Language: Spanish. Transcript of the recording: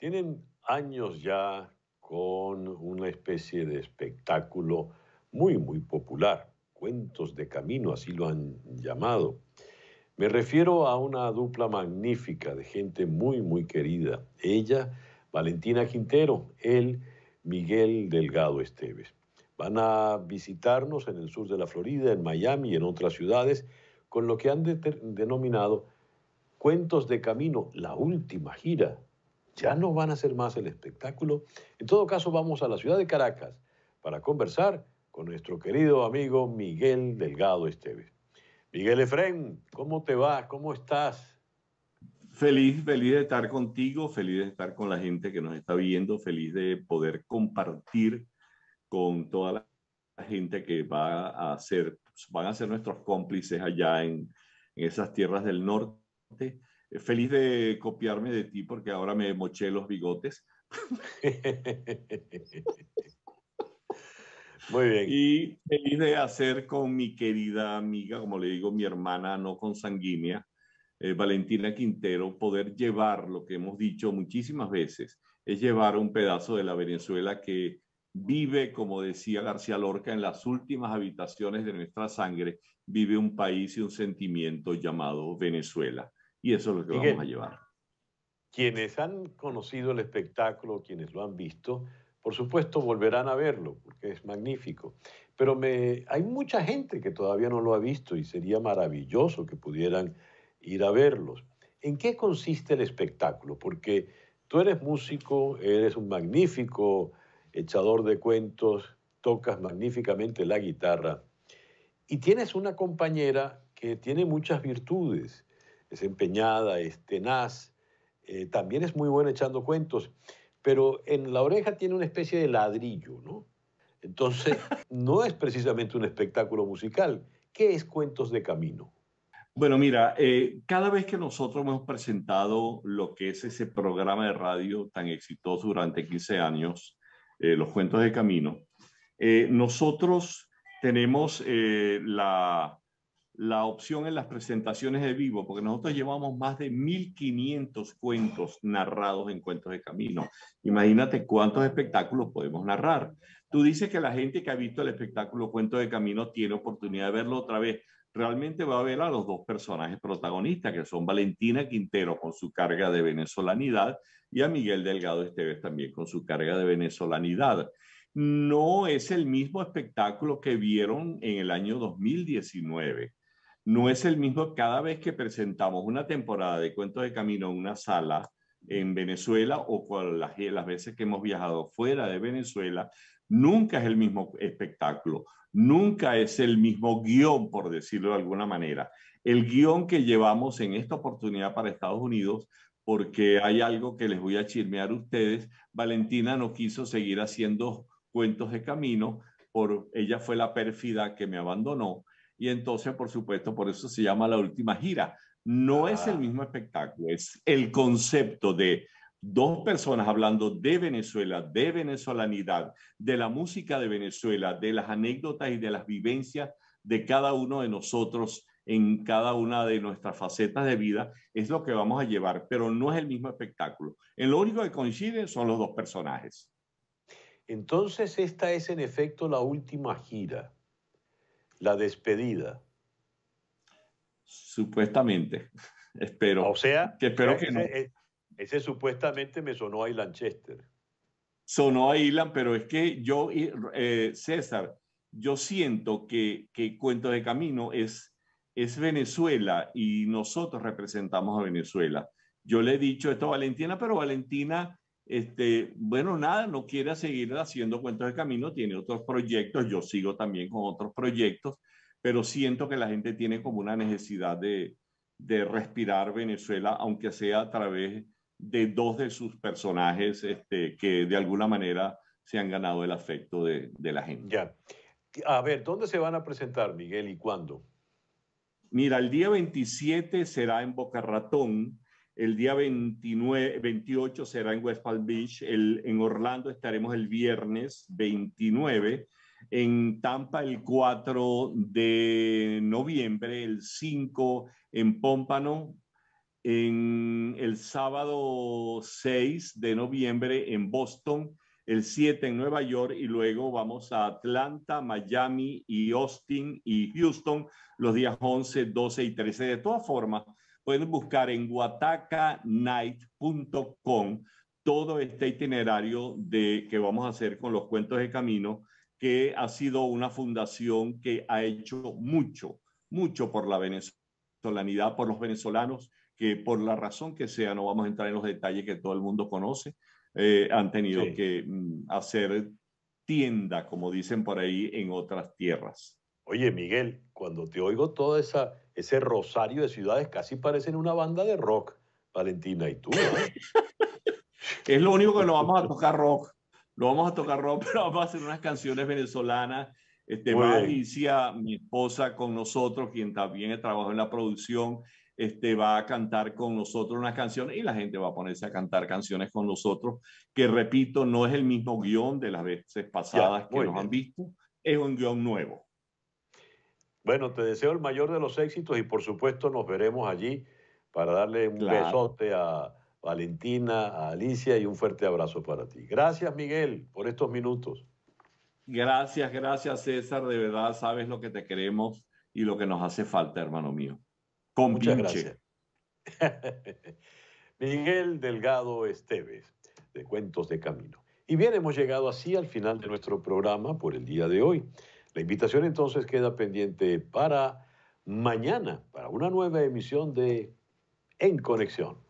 tienen años ya con una especie de espectáculo muy, muy popular. Cuentos de camino, así lo han llamado. Me refiero a una dupla magnífica de gente muy, muy querida. Ella, Valentina Quintero, él, Miguel Delgado Esteves. Van a visitarnos en el sur de la Florida, en Miami y en otras ciudades, con lo que han denominado Cuentos de Camino, la última gira ya no van a hacer más el espectáculo. En todo caso, vamos a la ciudad de Caracas para conversar con nuestro querido amigo Miguel Delgado Esteves. Miguel Efren, ¿cómo te va? ¿Cómo estás? Feliz, feliz de estar contigo, feliz de estar con la gente que nos está viendo, feliz de poder compartir con toda la gente que va a ser, van a ser nuestros cómplices allá en esas tierras del norte eh, feliz de copiarme de ti porque ahora me moché los bigotes. Muy bien. Y feliz de hacer con mi querida amiga, como le digo, mi hermana no consanguínea, eh, Valentina Quintero, poder llevar lo que hemos dicho muchísimas veces, es llevar un pedazo de la Venezuela que vive, como decía García Lorca, en las últimas habitaciones de nuestra sangre, vive un país y un sentimiento llamado Venezuela. Y eso es lo que vamos a llevar. Quienes han conocido el espectáculo, quienes lo han visto, por supuesto volverán a verlo, porque es magnífico. Pero hay mucha gente que todavía no lo ha visto y sería maravilloso que pudieran ir a verlos. ¿En qué consiste el espectáculo? Porque tú eres músico, eres un magnífico echador de cuentos, tocas magníficamente la guitarra y tienes una compañera que tiene muchas virtudes es empeñada, es tenaz, eh, también es muy buena echando cuentos, pero en la oreja tiene una especie de ladrillo, ¿no? Entonces, no es precisamente un espectáculo musical. ¿Qué es Cuentos de Camino? Bueno, mira, eh, cada vez que nosotros hemos presentado lo que es ese programa de radio tan exitoso durante 15 años, eh, Los Cuentos de Camino, nosotros tenemos la, la opción en las presentaciones de vivo, porque nosotros llevamos más de 1.500 cuentos narrados en Cuentos de Camino. Imagínate cuántos espectáculos podemos narrar. Tú dices que la gente que ha visto el espectáculo Cuentos de Camino tiene oportunidad de verlo otra vez. Realmente va a ver a los dos personajes protagonistas, que son Valentina Quintero con su carga de venezolanidad y a Miguel Delgado Esteves también con su carga de venezolanidad no es el mismo espectáculo que vieron en el año 2019 no es el mismo cada vez que presentamos una temporada de cuentos de camino en una sala en Venezuela o las, veces que hemos viajado fuera de Venezuela, nunca es el mismo espectáculo, nunca es el mismo guión, por decirlo de alguna manera. El guión que llevamos en esta oportunidad para Estados Unidos, porque hay algo que les voy a chirmear a ustedes, Valentina no quiso seguir haciendo cuentos de camino, por, ella fue la pérfida que me abandonó y entonces, por supuesto, por eso se llama la última gira. No es el ah. mismo espectáculo, es el concepto de dos personas hablando de Venezuela, de venezolanidad, de la música de Venezuela, de las anécdotas y de las vivencias de cada uno de nosotros en cada una de nuestras facetas de vida, es lo que vamos a llevar, pero no es el mismo espectáculo. En lo único que coincide son los dos personajes. Entonces, esta es en efecto la última gira la despedida. Supuestamente, espero. O sea, que espero ese, que eh, Ese, supuestamente me sonó a Ilan Chester. Sonó a Ilan, pero es que yo, eh, César, yo siento que, que Cuento de Camino es, es Venezuela y nosotros representamos a Venezuela. Yo le he dicho esto a Valentina, pero Valentina este, bueno, nada, no quiere seguir haciendo cuentos de camino, tiene otros proyectos, yo sigo también con otros proyectos, pero siento que la gente tiene como una necesidad de, respirar Venezuela, aunque sea a través de dos de sus personajes este, que de alguna manera se han ganado el afecto de, la gente. A ver, ¿dónde se van a presentar, Miguel, y cuándo? Mira, el día 27 será en Boca Ratón, el día 28 será en West Palm Beach. en Orlando estaremos el viernes 29. En Tampa el 4 de noviembre, el 5 en Pompano, en el sábado 6 de noviembre en Boston, el 7 en Nueva York y luego vamos a Atlanta, Miami y Austin y Houston los días 11, 12 y 13. De todas formas, Pueden buscar en guatacanight.com todo este itinerario de que vamos a hacer con los cuentos de camino, que ha sido una fundación que ha hecho mucho, mucho por la venezolanidad, por los venezolanos, que por la razón que sea, no vamos a entrar en los detalles que todo el mundo conoce, eh, han tenido que mm, hacer tienda, como dicen por ahí, en otras tierras. Oye, Miguel, cuando te oigo toda esa ese rosario de ciudades casi parecen una banda de rock, Valentina, y tú. Eh? es lo único que lo vamos a tocar rock. Lo vamos a tocar rock, pero vamos a hacer unas canciones venezolanas. Este, va iniciar mi esposa, con nosotros, quien también trabaja en la producción, este, va a cantar con nosotros unas canciones y la gente va a ponerse a cantar canciones con nosotros, que repito, no es el mismo guión de las veces pasadas que nos han visto, es un guión nuevo. Bueno, te deseo el mayor de los éxitos y por supuesto nos veremos allí para darle un besote a Valentina, a Alicia y un fuerte abrazo para ti. Gracias Miguel por estos minutos. Gracias, gracias César, de verdad sabes lo que te queremos y lo que nos hace falta, hermano mío. Con Muchas gracias. Miguel Delgado Esteves, de Cuentos de Camino. Y bien, hemos llegado así al final de nuestro programa por el día de hoy. La invitación entonces queda pendiente para mañana, para una nueva emisión de En Conexión.